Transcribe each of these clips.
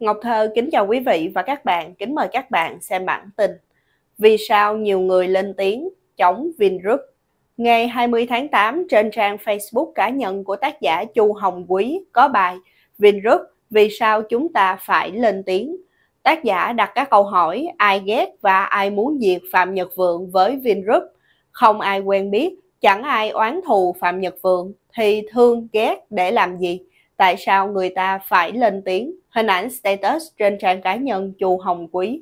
Ngọc Thơ kính chào quý vị và các bạn, kính mời các bạn xem bản tin. Vì sao nhiều người lên tiếng chống Vingroup? Ngày 20 tháng 8 trên trang Facebook cá nhân của tác giả Chu Hồng Quý có bài Vingroup vì sao chúng ta phải lên tiếng? Tác giả đặt các câu hỏi ai ghét và ai muốn diệt Phạm Nhật Vượng với Vingroup. Không ai quen biết, chẳng ai oán thù Phạm Nhật Vượng thì thương ghét để làm gì? tại sao người ta phải lên tiếng hình ảnh status trên trang cá nhân chu hồng quý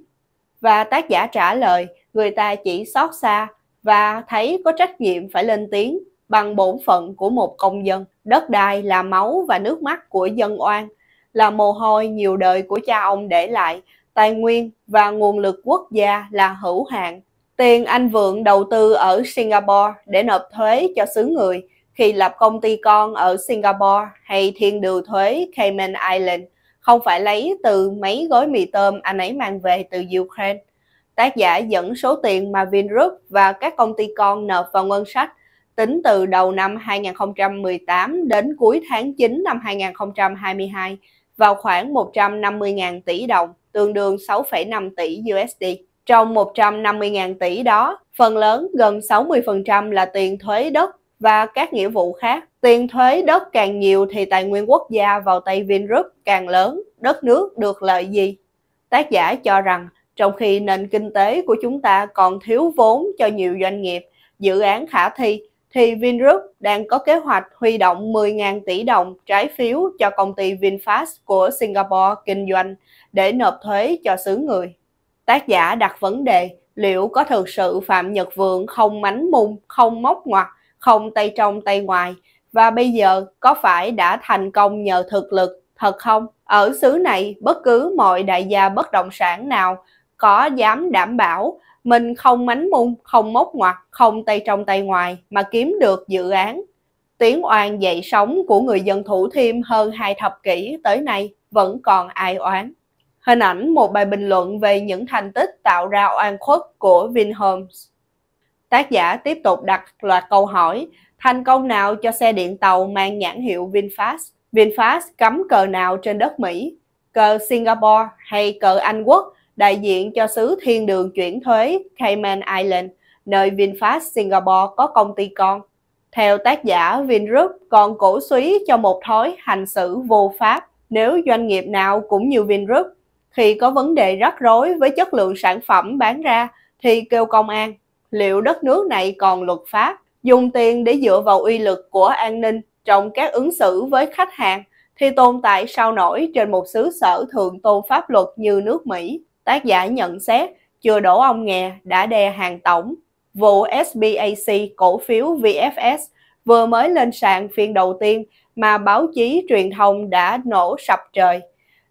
và tác giả trả lời người ta chỉ xót xa và thấy có trách nhiệm phải lên tiếng bằng bổn phận của một công dân đất đai là máu và nước mắt của dân oan là mồ hôi nhiều đời của cha ông để lại tài nguyên và nguồn lực quốc gia là hữu hạn tiền anh vượng đầu tư ở singapore để nộp thuế cho xứ người khi lập công ty con ở Singapore hay thiên đường thuế Cayman Island không phải lấy từ mấy gói mì tôm anh ấy mang về từ Ukraine. Tác giả dẫn số tiền mà Vingroup và các công ty con nợ vào ngân sách tính từ đầu năm 2018 đến cuối tháng 9 năm 2022 vào khoảng 150.000 tỷ đồng, tương đương 6,5 tỷ USD. Trong 150.000 tỷ đó, phần lớn gần 60% là tiền thuế đất và các nghĩa vụ khác. Tiền thuế đất càng nhiều thì tài nguyên quốc gia vào tay Vingroup càng lớn, đất nước được lợi gì? Tác giả cho rằng trong khi nền kinh tế của chúng ta còn thiếu vốn cho nhiều doanh nghiệp, dự án khả thi, thì Vingroup đang có kế hoạch huy động 10.000 tỷ đồng trái phiếu cho công ty VinFast của Singapore kinh doanh để nộp thuế cho xứ người. Tác giả đặt vấn đề liệu có thực sự Phạm Nhật Vượng không mánh mung, không móc ngoặt không tay trong tay ngoài và bây giờ có phải đã thành công nhờ thực lực thật không? Ở xứ này, bất cứ mọi đại gia bất động sản nào có dám đảm bảo mình không mánh mung, không móc ngoặt, không tay trong tay ngoài mà kiếm được dự án. Tiếng oan dậy sóng của người dân Thủ Thiêm hơn hai thập kỷ tới nay vẫn còn ai oán. Hình ảnh một bài bình luận về những thành tích tạo ra oan khuất của Vinhomes. Tác giả tiếp tục đặt loạt câu hỏi, thành công nào cho xe điện tàu mang nhãn hiệu VinFast? VinFast cấm cờ nào trên đất Mỹ? Cờ Singapore hay cờ Anh Quốc đại diện cho xứ thiên đường chuyển thuế Cayman Island, nơi VinFast Singapore có công ty con. Theo tác giả, Vingroup còn cổ suý cho một thói hành xử vô pháp nếu doanh nghiệp nào cũng như Vingroup. Khi có vấn đề rắc rối với chất lượng sản phẩm bán ra thì kêu công an liệu đất nước này còn luật pháp, dùng tiền để dựa vào uy lực của an ninh trong các ứng xử với khách hàng thì tồn tại sao nổi trên một xứ sở thượng tôn pháp luật như nước Mỹ. Tác giả nhận xét, chưa đổ ông nghè đã đè hàng tổng. Vụ SBAC cổ phiếu VFS vừa mới lên sàn phiên đầu tiên mà báo chí truyền thông đã nổ sập trời.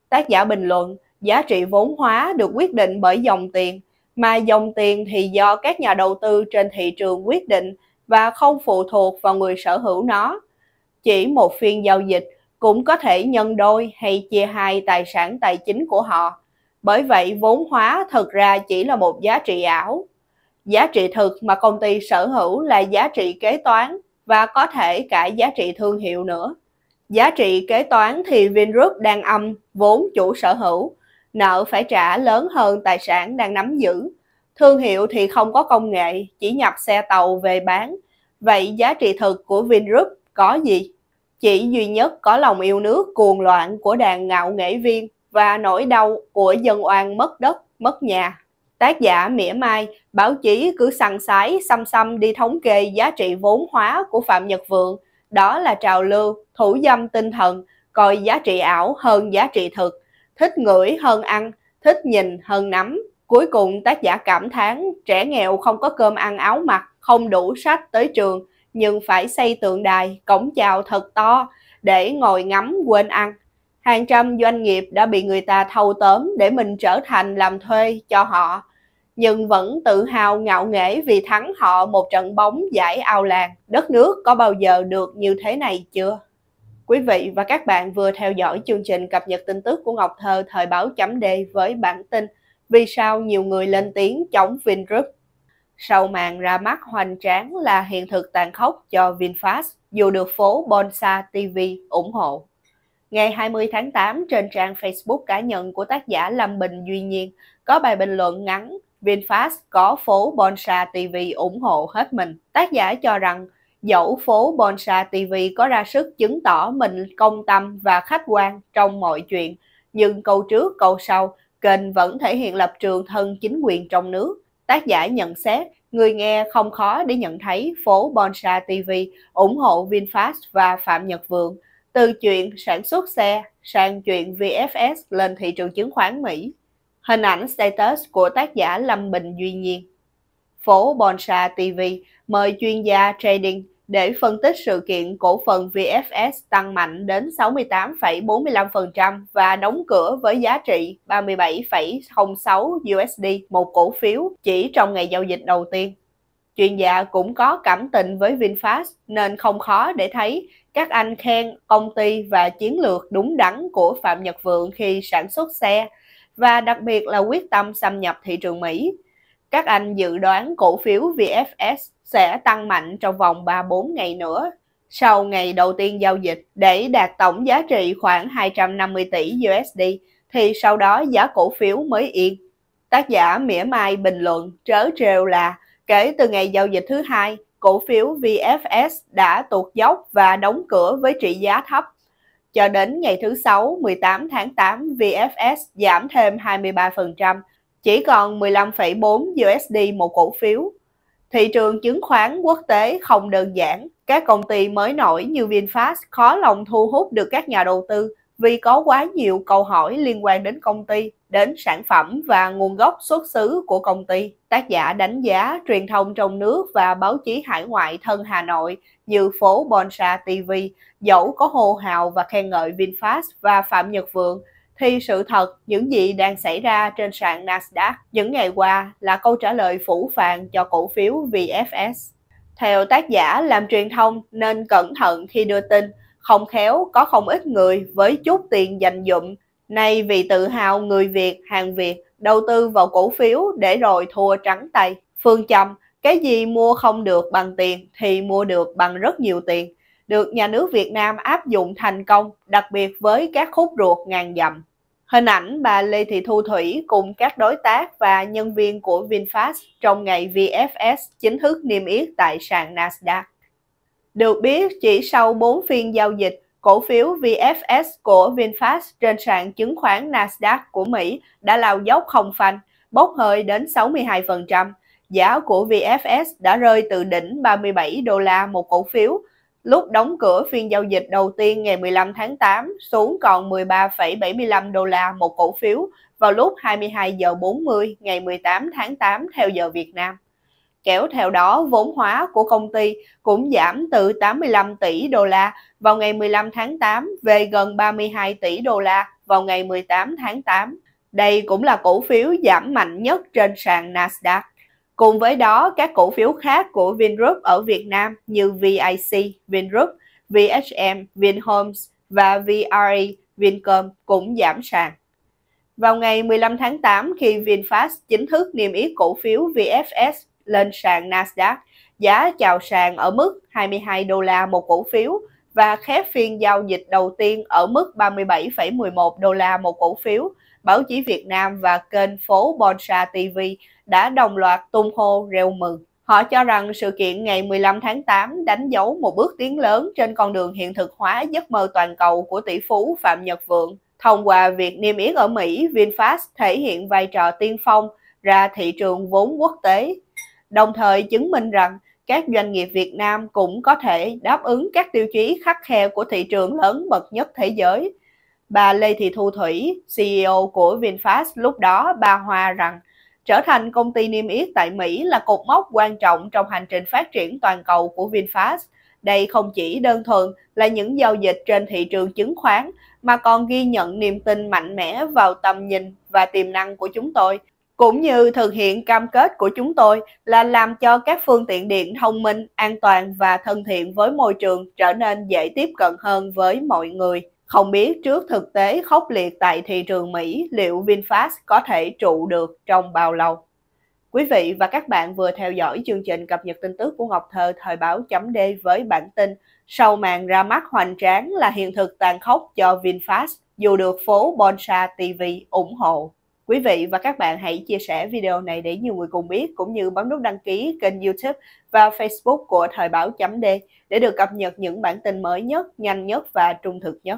Tác giả bình luận, giá trị vốn hóa được quyết định bởi dòng tiền – mà dòng tiền thì do các nhà đầu tư trên thị trường quyết định và không phụ thuộc vào người sở hữu nó. Chỉ một phiên giao dịch cũng có thể nhân đôi hay chia hai tài sản tài chính của họ. Bởi vậy, vốn hóa thật ra chỉ là một giá trị ảo. Giá trị thực mà công ty sở hữu là giá trị kế toán và có thể cả giá trị thương hiệu nữa. Giá trị kế toán thì Vingroup đang âm vốn chủ sở hữu nợ phải trả lớn hơn tài sản đang nắm giữ. Thương hiệu thì không có công nghệ, chỉ nhập xe tàu về bán. Vậy giá trị thực của Vingroup có gì? Chỉ duy nhất có lòng yêu nước cuồng loạn của đàn ngạo nghệ viên và nỗi đau của dân oan mất đất, mất nhà. Tác giả mỉa mai, báo chí cứ săn sái xăm xăm đi thống kê giá trị vốn hóa của Phạm Nhật Vượng. Đó là trào lưu, thủ dâm tinh thần, coi giá trị ảo hơn giá trị thực thích ngửi hơn ăn, thích nhìn hơn nắm. Cuối cùng tác giả cảm thán trẻ nghèo không có cơm ăn áo mặc, không đủ sách tới trường, nhưng phải xây tượng đài, cổng chào thật to để ngồi ngắm quên ăn. Hàng trăm doanh nghiệp đã bị người ta thâu tóm để mình trở thành làm thuê cho họ, nhưng vẫn tự hào ngạo nghễ vì thắng họ một trận bóng giải ao làng. Đất nước có bao giờ được như thế này chưa? Quý vị và các bạn vừa theo dõi chương trình cập nhật tin tức của Ngọc Thơ thời báo chấm Đề với bản tin Vì sao nhiều người lên tiếng chống Vingroup? Sau màn ra mắt hoành tráng là hiện thực tàn khốc cho VinFast dù được phố Bonsa TV ủng hộ. Ngày 20 tháng 8 trên trang Facebook cá nhân của tác giả Lâm Bình Duy Nhiên có bài bình luận ngắn VinFast có phố Bonsa TV ủng hộ hết mình. Tác giả cho rằng dẫu phố Bonsa TV có ra sức chứng tỏ mình công tâm và khách quan trong mọi chuyện, nhưng câu trước câu sau, kênh vẫn thể hiện lập trường thân chính quyền trong nước. Tác giả nhận xét, người nghe không khó để nhận thấy phố Bonsa TV ủng hộ VinFast và Phạm Nhật Vượng, từ chuyện sản xuất xe sang chuyện VFS lên thị trường chứng khoán Mỹ. Hình ảnh status của tác giả Lâm Bình Duy Nhiên. Phố Bonsa TV mời chuyên gia trading để phân tích sự kiện cổ phần VFS tăng mạnh đến 68,45% và đóng cửa với giá trị 37,06 USD một cổ phiếu chỉ trong ngày giao dịch đầu tiên. Chuyên gia cũng có cảm tình với VinFast nên không khó để thấy các anh khen công ty và chiến lược đúng đắn của Phạm Nhật Vượng khi sản xuất xe và đặc biệt là quyết tâm xâm nhập thị trường Mỹ. Các anh dự đoán cổ phiếu VFS sẽ tăng mạnh trong vòng 3-4 ngày nữa sau ngày đầu tiên giao dịch để đạt tổng giá trị khoảng 250 tỷ USD thì sau đó giá cổ phiếu mới yên. Tác giả mỉa mai bình luận trớ trêu là kể từ ngày giao dịch thứ hai, cổ phiếu VFS đã tuột dốc và đóng cửa với trị giá thấp. Cho đến ngày thứ sáu 18 tháng 8, VFS giảm thêm 23% chỉ còn 15,4 USD một cổ phiếu. Thị trường chứng khoán quốc tế không đơn giản, các công ty mới nổi như VinFast khó lòng thu hút được các nhà đầu tư vì có quá nhiều câu hỏi liên quan đến công ty, đến sản phẩm và nguồn gốc xuất xứ của công ty. Tác giả đánh giá truyền thông trong nước và báo chí hải ngoại thân Hà Nội như phố Bonsa TV, dẫu có hô hào và khen ngợi VinFast và Phạm Nhật Vượng thì sự thật những gì đang xảy ra trên sàn Nasdaq những ngày qua là câu trả lời phủ phàng cho cổ phiếu VFS. Theo tác giả làm truyền thông nên cẩn thận khi đưa tin, không khéo có không ít người với chút tiền dành dụm nay vì tự hào người Việt, hàng Việt đầu tư vào cổ phiếu để rồi thua trắng tay. Phương châm, cái gì mua không được bằng tiền thì mua được bằng rất nhiều tiền được nhà nước Việt Nam áp dụng thành công, đặc biệt với các khúc ruột ngàn dặm. Hình ảnh bà Lê Thị Thu Thủy cùng các đối tác và nhân viên của VinFast trong ngày VFS chính thức niêm yết tại sàn Nasdaq. Được biết, chỉ sau 4 phiên giao dịch, cổ phiếu VFS của VinFast trên sàn chứng khoán Nasdaq của Mỹ đã lao dốc không phanh, bốc hơi đến 62%. Giá của VFS đã rơi từ đỉnh 37 đô la một cổ phiếu lúc đóng cửa phiên giao dịch đầu tiên ngày 15 tháng 8 xuống còn 13,75 đô la một cổ phiếu vào lúc 22 giờ 40 ngày 18 tháng 8 theo giờ Việt Nam. Kéo theo đó, vốn hóa của công ty cũng giảm từ 85 tỷ đô la vào ngày 15 tháng 8 về gần 32 tỷ đô la vào ngày 18 tháng 8. Đây cũng là cổ phiếu giảm mạnh nhất trên sàn Nasdaq. Cùng với đó, các cổ phiếu khác của Vingroup ở Việt Nam như VIC, Vingroup, VHM, Vinhomes và VRE, Vincom cũng giảm sàn. Vào ngày 15 tháng 8, khi VinFast chính thức niêm yết cổ phiếu VFS lên sàn Nasdaq, giá chào sàn ở mức 22 đô la một cổ phiếu và khép phiên giao dịch đầu tiên ở mức 37,11 đô la một cổ phiếu báo chí Việt Nam và kênh phố Bonsa TV đã đồng loạt tung hô reo mừng. Họ cho rằng sự kiện ngày 15 tháng 8 đánh dấu một bước tiến lớn trên con đường hiện thực hóa giấc mơ toàn cầu của tỷ phú Phạm Nhật Vượng. Thông qua việc niêm yết ở Mỹ, VinFast thể hiện vai trò tiên phong ra thị trường vốn quốc tế, đồng thời chứng minh rằng các doanh nghiệp Việt Nam cũng có thể đáp ứng các tiêu chí khắc khe của thị trường lớn bậc nhất thế giới bà Lê Thị Thu Thủy, CEO của VinFast lúc đó bà Hoa rằng trở thành công ty niêm yết tại Mỹ là cột mốc quan trọng trong hành trình phát triển toàn cầu của VinFast. Đây không chỉ đơn thuần là những giao dịch trên thị trường chứng khoán mà còn ghi nhận niềm tin mạnh mẽ vào tầm nhìn và tiềm năng của chúng tôi cũng như thực hiện cam kết của chúng tôi là làm cho các phương tiện điện thông minh, an toàn và thân thiện với môi trường trở nên dễ tiếp cận hơn với mọi người. Không biết trước thực tế khốc liệt tại thị trường Mỹ liệu VinFast có thể trụ được trong bao lâu? Quý vị và các bạn vừa theo dõi chương trình cập nhật tin tức của Ngọc Thơ thời báo chấm D với bản tin Sau màn ra mắt hoành tráng là hiện thực tàn khốc cho VinFast dù được phố Bonsa TV ủng hộ. Quý vị và các bạn hãy chia sẻ video này để nhiều người cùng biết cũng như bấm nút đăng ký kênh YouTube và Facebook của Thời báo D để được cập nhật những bản tin mới nhất, nhanh nhất và trung thực nhất.